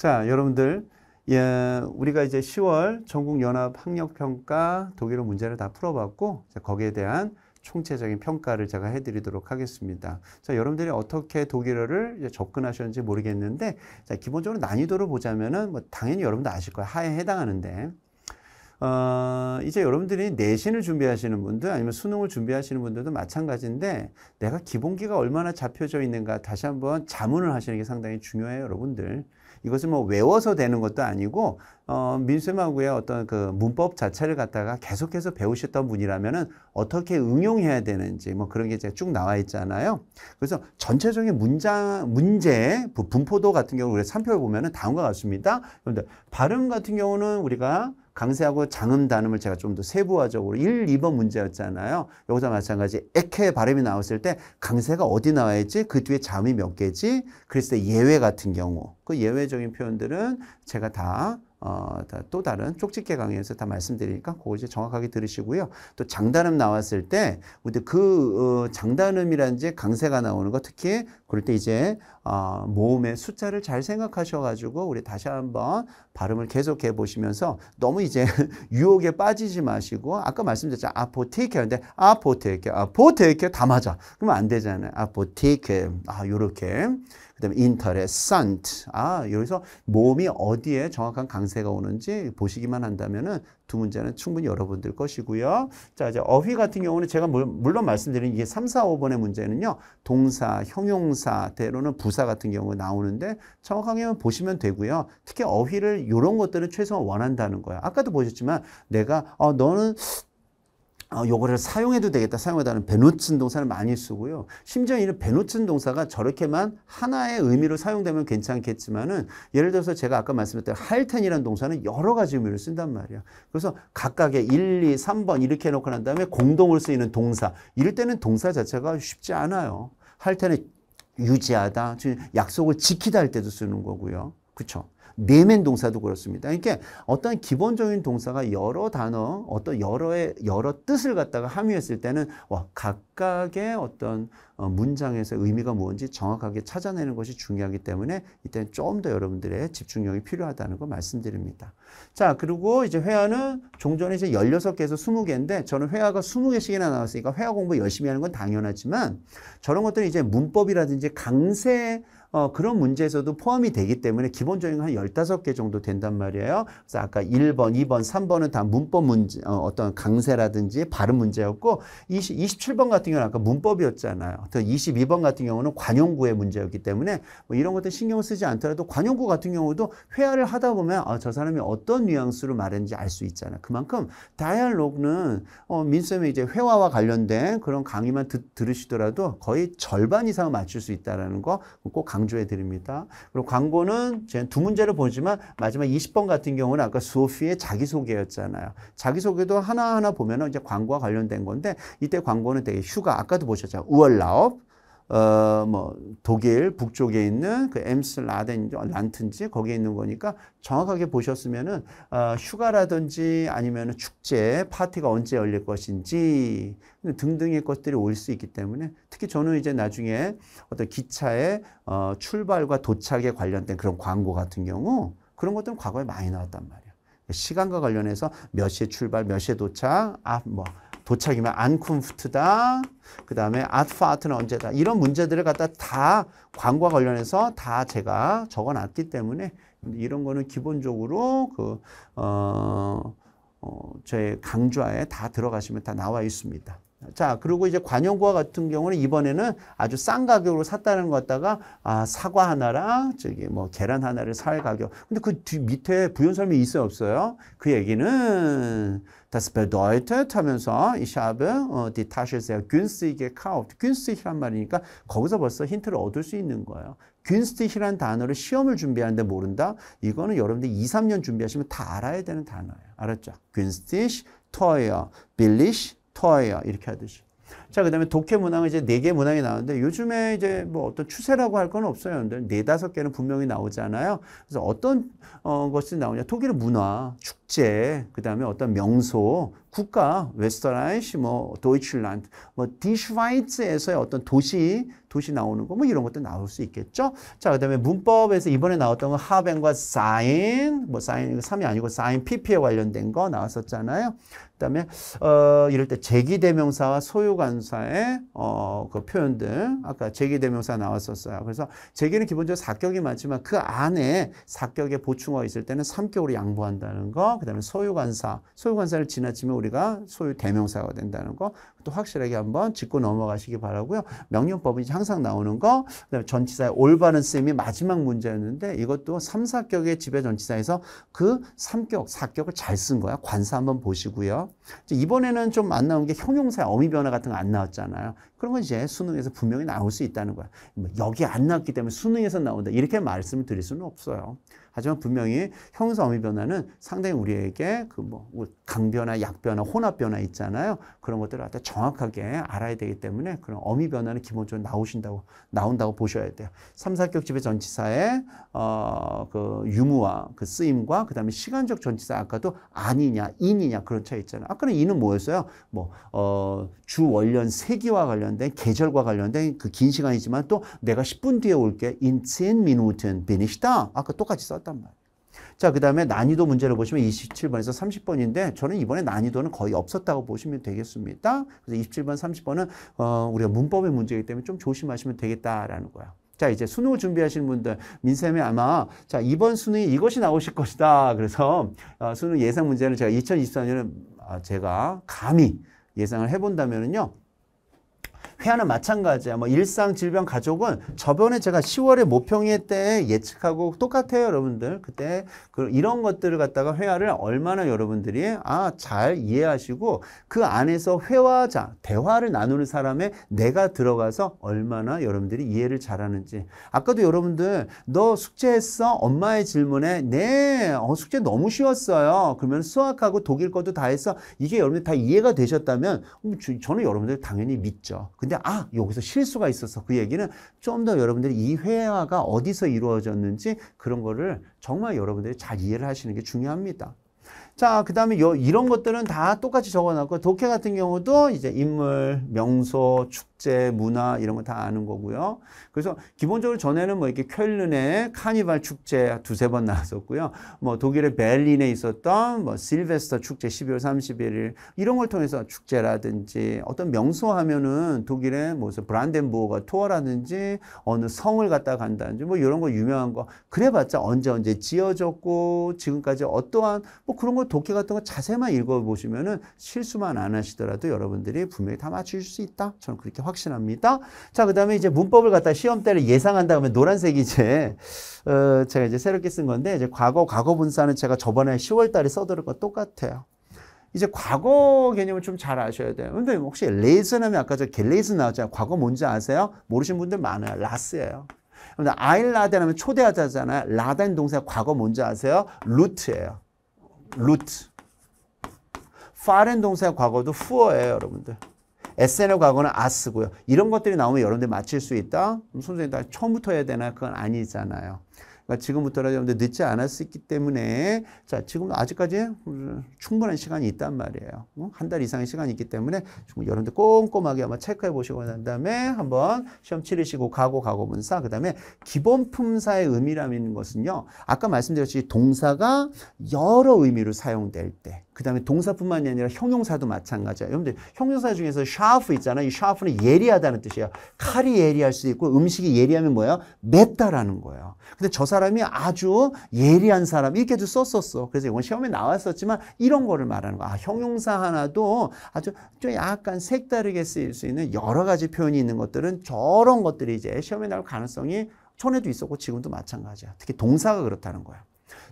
자, 여러분들 예, 우리가 이제 10월 전국 연합 학력 평가 독일어 문제를 다 풀어봤고 거기에 대한 총체적인 평가를 제가 해드리도록 하겠습니다. 자, 여러분들이 어떻게 독일어를 접근하셨는지 모르겠는데, 자, 기본적으로 난이도를 보자면은, 뭐, 당연히 여러분도 아실 거예요. 하에 해당하는데. 어, 이제 여러분들이 내신을 준비하시는 분들 아니면 수능을 준비하시는 분들도 마찬가지인데 내가 기본기가 얼마나 잡혀져 있는가 다시 한번 자문을 하시는 게 상당히 중요해요, 여러분들. 이것을 뭐 외워서 되는 것도 아니고 어, 민수하고의 어떤 그 문법 자체를 갖다가 계속해서 배우셨던 분이라면은 어떻게 응용해야 되는지 뭐 그런 게 이제 쭉 나와 있잖아요. 그래서 전체적인 문장 문제 분포도 같은 경우 우리 3표를 보면은 다음과 같습니다. 그런데 발음 같은 경우는 우리가 강세하고 장음 단음을 제가 좀 더 세부화적으로 1, 2번 문제였잖아요. 여기서 마찬가지 액해 발음이 나왔을 때 강세가 어디 나와야지 그 뒤에 잠이 몇 개지 그랬을 때 예외 같은 경우 그 예외적인 표현들은 제가 다 어, 또 다른 쪽집게 강의에서 다 말씀드리니까 그거 이제 정확하게 들으시고요. 또 장단음 나왔을 때 우리 그 어, 장단음이라든지 강세가 나오는 거 특히 그럴 때 이제 어, 모음의 숫자를 잘 생각하셔가지고 우리 다시 한번 발음을 계속해 보시면서 너무 이제 유혹에 빠지지 마시고 아까 말씀드렸죠 아포테이케 하는데 아포테이크 아포테이크 다 맞아 그러면 안 되잖아요 아포테이크 아 요렇게 그다음에 interesant. 아, 여기서 몸이 어디에 정확한 강세가 오는지 보시기만 한다면은 두 문제는 충분히 여러분들 것이고요. 자, 이제 어휘 같은 경우는 제가 물론 말씀드린 이게 3, 4, 5번의 문제는요. 동사, 형용사, 대로는 부사 같은 경우 나오는데 정확하게 보시면 되고요. 특히 어휘를 이런 것들은 최소한 원한다는 거예요. 아까도 보셨지만 내가 어 너는 어, 요거를 사용해도 되겠다, 사용하다는 베노친 동사를 많이 쓰고요. 심지어 이런 베노친 동사가 저렇게만 하나의 의미로 사용되면 괜찮겠지만은 예를 들어서 제가 아까 말씀드렸던 할텐이라는 동사는 여러 가지 의미로 쓴단 말이야. 그래서 각각의 1, 2, 3번 이렇게 해놓고 난 다음에 공동으로 쓰이는 동사. 이럴 때는 동사 자체가 쉽지 않아요. 할텐은 유지하다, 약속을 지키다 할 때도 쓰는 거고요. 그쵸 네멘 동사도 그렇습니다. 그러니까 어떤 기본적인 동사가 여러 단어, 어떤 여러의 여러 뜻을 갖다가 함유했을 때는 와, 각각의 어떤 어, 문장에서 의미가 뭔지 정확하게 찾아내는 것이 중요하기 때문에 이때는 좀 더 여러분들의 집중력이 필요하다는 거 말씀드립니다. 자, 그리고 이제 회화는 종전에 이제 16개에서 20개인데 저는 회화가 20개씩이나 나왔으니까 회화 공부 열심히 하는 건 당연하지만 저런 것들은 이제 문법이라든지 강세 어, 그런 문제에서도 포함이 되기 때문에 기본적인 한 15개 정도 된단 말이에요. 그래서 아까 1번, 2번, 3번은 다 문법 문제, 어, 어떤 강세라든지 발음 문제였고 20, 27번 같은 경우는 아까 문법이었잖아요. 또 22번 같은 경우는 관용구의 문제였기 때문에 뭐 이런 것들 신경 쓰지 않더라도 관용구 같은 경우도 회화를 하다 보면 아, 저 사람이 어떤 뉘앙스로 말했는지 알 수 있잖아요. 그만큼 다이얼로그는 어, 민쌤의 이제 회화와 관련된 그런 강의만 듣, 들으시더라도 거의 절반 이상 맞출 수 있다는 거 꼭 강 강조해 드립니다. 그리고 광고는 두 문제를 보지만 마지막 20번 같은 경우는 아까 소피의 자기소개였잖아요. 자기소개도 하나하나 보면은 이제 광고와 관련된 건데 이때 광고는 되게 휴가 아까도 보셨죠. 우월라업 어, 뭐, 독일 북쪽에 있는 그 엠스 라덴, 란튼지 거기에 있는 거니까 정확하게 보셨으면은, 어, 휴가라든지 아니면은 축제, 파티가 언제 열릴 것인지 등등의 것들이 올 수 있기 때문에 특히 저는 이제 나중에 어떤 기차의 어, 출발과 도착에 관련된 그런 광고 같은 경우 그런 것들은 과거에 많이 나왔단 말이에요. 시간과 관련해서 몇 시에 출발, 몇 시에 도착, 아, 뭐, 도착이면 안쿰프트다. 그 다음에 아트파트는 언제다. 이런 문제들을 갖다 다 광과 관련해서 다 제가 적어놨기 때문에 이런 거는 기본적으로 그, 어, 어, 제 강좌에 다 들어가시면 다 나와 있습니다. 자, 그리고 이제 관용구와 같은 경우는 이번에는 아주 싼 가격으로 샀다는 것 같다가, 아, 사과 하나랑 저기 뭐 계란 하나를 살 가격. 근데 그뒤 밑에 부연 설명이 있어요, 없어요? 그 얘기는, das bedeutet 하면서, ich habe 어, die Tasche sehr günstig e k a u f t günstig란 말이니까 거기서 벌써 힌트를 얻을 수 있는 거예요. günstig이란 단어를 시험을 준비하는데 모른다? 이거는 여러분들 2, 3년 준비하시면 다 알아야 되는 단어예요. 알았죠? günstig, teuer, billig, 토하여야 이렇게 하듯이 자, 그 다음에 독해 문항은 이제 네 개 문항이 나오는데 요즘에 이제 뭐 어떤 추세라고 할 건 없어요. 근데 네 다섯 개는 분명히 나오잖아요. 그래서 어떤 어, 것이 나오냐. 독일의 문화, 축제, 그 다음에 어떤 명소, 국가, 웨스터라이시, 뭐, 도이칠란드, 뭐, 디슈와이츠에서의 어떤 도시, 도시 나오는 거, 뭐, 이런 것도 나올 수 있겠죠? 자, 그 다음에 문법에서 이번에 나왔던 건 하벤과 사인, 뭐, 사인, 이 3이 아니고 사인 PP에 관련된 거 나왔었잖아요. 그 다음에, 어, 이럴 때 제기대명사와 소유관 대명사의 어, 그 표현들 아까 재기 대명사 나왔었어요. 그래서 재기는 기본적으로 사격이 맞지만 그 안에 사격의 보충어가 있을 때는 삼격으로 양보한다는 거, 그다음에 소유관사, 소유관사를 지나치면 우리가 소유 대명사가 된다는 거, 또 확실하게 한번 짚고 넘어가시기 바라고요. 명령법이 항상 나오는 거, 그다음에 전치사의 올바른 쓰임이 마지막 문제였는데 이것도 삼사격의 지배 전치사에서 그삼격사격을잘 쓴 거야. 관사 한번 보시고요. 이번에는 좀 안 나온 게 형용사 어미 변화 같은 거 안 나왔잖아요. 그런 건 이제 수능에서 분명히 나올 수 있다는 거야. 여기 뭐 안 나왔기 때문에 수능에서 나온다. 이렇게 말씀을 드릴 수는 없어요. 하지만 분명히 형용사 어미 변화는 상당히 우리에게 그뭐 강변화, 약변화, 혼합변화 있잖아요. 그런 것들을 갖다 정확하게 알아야 되기 때문에 그런 어미 변화는 기본적으로 나오신다고 나온다고 보셔야 돼요. 삼사격집의 전치사의 어, 그 유무와 그 쓰임과 그다음에 시간적 전치사 아까도 아니냐, 인이냐 그런 차이 있잖아요. 아까는 인은 뭐였어요? 뭐 어, 주월년 세기와 관련된 계절과 관련된 그 긴 시간이지만 또 내가 10분 뒤에 올게. 인 n 10 Minuten 아까 똑같이 썼단 말이에요. 자, 그 다음에 난이도 문제를 보시면 27번에서 30번인데 저는 이번에 난이도는 거의 없었다고 보시면 되겠습니다. 그래서 27번, 30번은 어, 우리가 문법의 문제이기 때문에 좀 조심하시면 되겠다라는 거야. 자, 이제 수능을 준비하시는 분들, 민쌤이 아마, 자, 이번 수능이 이것이 나오실 것이다. 그래서, 어, 수능 예상 문제는 제가 2024년에 아, 제가 감히 예상을 해본다면은요, 회화는 마찬가지야. 뭐 일상 질병 가족은 저번에 제가 10월에 모평회 때 예측하고 똑같아요, 여러분들. 그때 그 이런 것들을 갖다가 회화를 얼마나 여러분들이 아 잘 이해하시고 그 안에서 회화자 대화를 나누는 사람의 내가 들어가서 얼마나 여러분들이 이해를 잘하는지. 아까도 여러분들 너 숙제했어? 엄마의 질문에 네, 어, 숙제 너무 쉬웠어요. 그러면 수학하고 독일 것도 다 했어. 이게 여러분들 다 이해가 되셨다면 음, 저는 여러분들 당연히 믿죠. 근데 근데 아 여기서 실수가 있어서 그 얘기는 좀 더 여러분들이 이 회화가 어디서 이루어졌는지 그런 거를 정말 여러분들이 잘 이해를 하시는 게 중요합니다. 자, 그 다음에 이런 것들은 다 똑같이 적어놨고, 독해 같은 경우도 이제 인물, 명소, 축 축제, 문화 이런 거 다 아는 거고요. 그래서 기본적으로 전에는 뭐 이렇게 쾰른의 카니발 축제 두세 번 나왔었고요. 뭐 독일의 베를린에 있었던 뭐 실베스터 축제 12월 31일 이런 걸 통해서 축제라든지 어떤 명소 하면은 독일의 뭐슨브란덴부어가 투어라든지 어느 성을 갖다 간다든지 뭐 이런 거 유명한 거 그래봤자 언제 언제 지어졌고 지금까지 어떠한 뭐 그런 거 도끼 같은 거 자세만 읽어보시면은 실수만 안 하시더라도 여러분들이 분명히 다 맞추실 수 있다. 저는 그렇게 확 확신합니다. 자, 그 다음에 이제 문법을 갖다 시험 때를 예상한 다 하면 노란색이 이제, 어, 제가 이제 새롭게 쓴 건데, 이제 과거, 과거 분사는 제가 저번에 10월 달에 써드린 것 똑같아요. 이제 과거 개념을 좀 잘 아셔야 돼요. 근데 혹시 레이즈는 아까 저 겟레이즈 나왔잖아요. 과거 뭔지 아세요? 모르신 분들 많아요. 라스예요. 근데 아일라덴하면 초대하자잖아요. 라덴 동사 과거 뭔지 아세요? 루트예요. 루트. 파렌 동사 과거도 후어예요, 여러분들. SNL 과거는 as고요. 이런 것들이 나오면 여러분들 맞힐 수 있다? 그럼 선생님 다 처음부터 해야 되나? 그건 아니잖아요. 그러니까 지금부터라도 여러분들 늦지 않았기 때문에 자 지금 아직까지 충분한 시간이 있단 말이에요. 어? 한달 이상의 시간이 있기 때문에 여러분들 꼼꼼하게 아마 체크해 보시고 난 다음에 한번 시험 치르시고 가고, 가고, 문사 그다음에 기본품사의 의미라는 것은요. 아까 말씀드렸듯이 동사가 여러 의미로 사용될 때그 다음에 동사뿐만이 아니라 형용사도 마찬가지야. 여러분들 형용사 중에서 샤프 있잖아. 이 샤프는 예리하다는 뜻이야. 칼이 예리할 수도 있고 음식이 예리하면 뭐야? 맵다라는 거예요. 근데 저 사람이 아주 예리한 사람 이렇게도 썼었어. 그래서 이건 시험에 나왔었지만 이런 거를 말하는 거야. 아, 형용사 하나도 아주 좀 약간 색다르게 쓰일 수 있는 여러 가지 표현이 있는 것들은 저런 것들이 이제 시험에 나올 가능성이 전에도 있었고 지금도 마찬가지야. 특히 동사가 그렇다는 거야.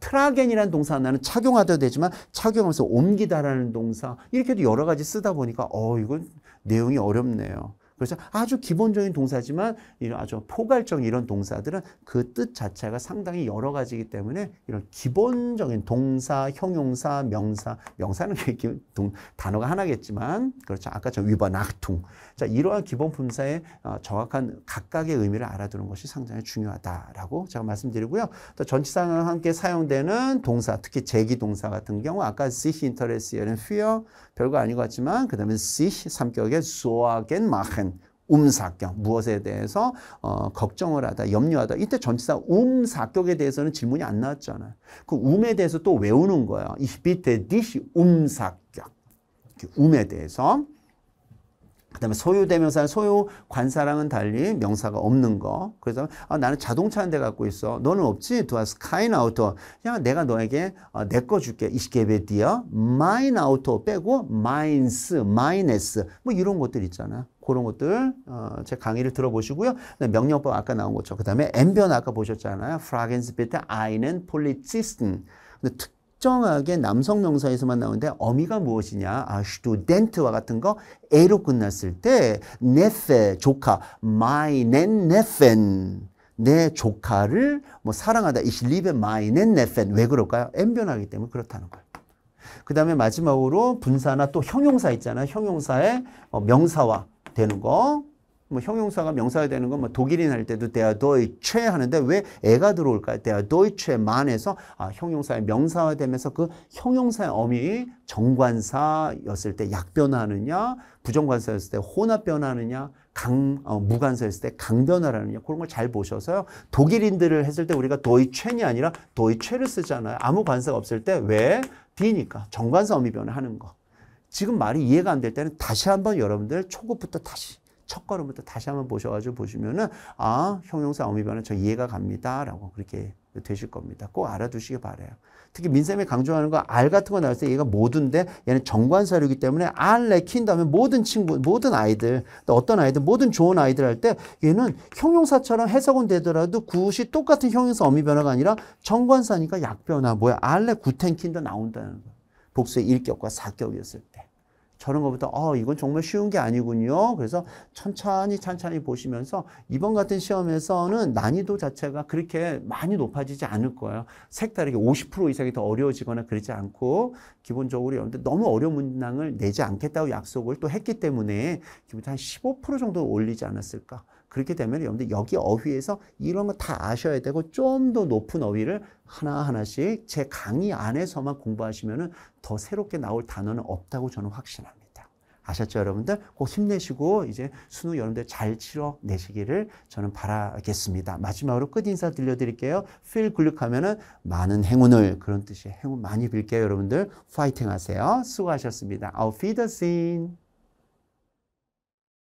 트라겐이라는 동사 하나는 착용하도 되지만 착용하면서 옮기다라는 동사 이렇게도 여러 가지 쓰다 보니까 어 이건 내용이 어렵네요. 그래서 아주 기본적인 동사지만 이런 아주 포괄적인 이런 동사들은 그 뜻 자체가 상당히 여러 가지이기 때문에 이런 기본적인 동사, 형용사, 명사, 명사는 동, 단어가 하나겠지만 그렇죠. 아까 저 위반 악퉁. 자, 이러한 기본 분사의 어, 정확한 각각의 의미를 알아두는 것이 상당히 중요하다라고 제가 말씀드리고요. 또 전치사와 함께 사용되는 동사, 특히 제기 동사 같은 경우 아까 sich interessieren für 별거 아닌 것 같지만 그다음에 sich 삼격의 so a g machen 음사격 무엇에 대해서 어, 걱정을 하다 염려하다 이때 전치사 음사격에 대해서는 질문이 안 나왔잖아요. 그 음에 대해서 또 외우는 거예요. 이비테 디시 음사격 음에 대해서 그 다음에 소유 대명사 소유 관사랑은 달리 명사가 없는 거. 그래서 아, 나는 자동차 한대 갖고 있어. 너는 없지? 두아 스카인 아우터. 야 내가 너에게 어, 내거 줄게. 이시게베디어 마인 아우터 빼고 마인스, 마이네스 뭐 이런 것들 있잖아. 그런 것들 어, 제 강의를 들어보시고요. 명령법 아까 나온 거죠. 그 다음에 엠변 아까 보셨잖아요. 프라겐스비트 아이는 폴리치스튼. 근데 특정하게 남성 명사에서만 나오는데 어미가 무엇이냐? 아, 스튜덴트와 같은 거 에로 끝났을 때 네페 조카 마이넨 네펜 내 조카를 뭐 사랑하다 이실리베 마이넨 네펜 왜 그럴까요? 엠변하기 때문에 그렇다는 거예요. 그 다음에 마지막으로 분사나 또 형용사 있잖아요. 형용사의 어, 명사와 되는 거. 뭐 형용사가 명사가 되는 건뭐 독일인 할 때도 d e 도 d e 하는데 왜 애가 들어올까요? der d e 만에서 아, 형용사의 명사가 되면서 그 형용사의 어미 정관사였을 때 약변하느냐, 부정관사였을 때 혼합변하느냐, 강, 어, 무관사였을 때 강변화라는요. 그런 걸 잘 보셔서요. 독일인들을 했을 때 우리가 도이체니 아니라 도이체를 쓰잖아요. 아무 관사가 없을 때 왜? 비니까 정관사 어미 변화하는 거. 지금 말이 이해가 안 될 때는 다시 한번 여러분들 초급부터 다시 첫걸음부터 다시 한번 보셔가지고 보시면은 아 형용사 어미변화저 이해가 갑니다라고 그렇게 되실 겁니다. 꼭알아두시길 바래요. 특히 민쌤이 강조하는 거 알 같은 거 나올 때 얘가 모든데 얘는 정관사료이기 때문에 알 내킨다면 모든 친구, 모든 아이들, 또 어떤 아이들, 모든 좋은 아이들 할 때 얘는 형용사처럼 해석은 되더라도 굿이 똑같은 형용사 어미 변화가 아니라 정관사니까 약변화 뭐야 알레 구텐킨도 나온다는 거. 복수의 1격과 4격이었을 때. 저런 것부터 아 이건 정말 쉬운 게 아니군요. 그래서 천천히 천천히 보시면서 이번 같은 시험에서는 난이도 자체가 그렇게 많이 높아지지 않을 거예요. 색다르게 50% 이상이 더 어려워지거나 그러지 않고 기본적으로 여러분들 너무 어려운 문항을 내지 않겠다고 약속을 또 했기 때문에 기본 한 15% 정도 올리지 않았을까. 그렇게 되면 여러분들 여기 어휘에서 이런 거 다 아셔야 되고 좀 더 높은 어휘를 하나하나씩 제 강의 안에서만 공부하시면 은더 새롭게 나올 단어는 없다고 저는 확신합니다. 아셨죠, 여러분들? 꼭 힘내시고 이제 수능 여러분들 잘 치러 내시기를 저는 바라겠습니다. 마지막으로 끝 인사 들려드릴게요. 필 글룩하면은 많은 행운을 그런 뜻이 에요 행운 많이 빌게요, 여러분들. 파이팅 하세요. 수고하셨습니다. Auf w i e d e r s e h e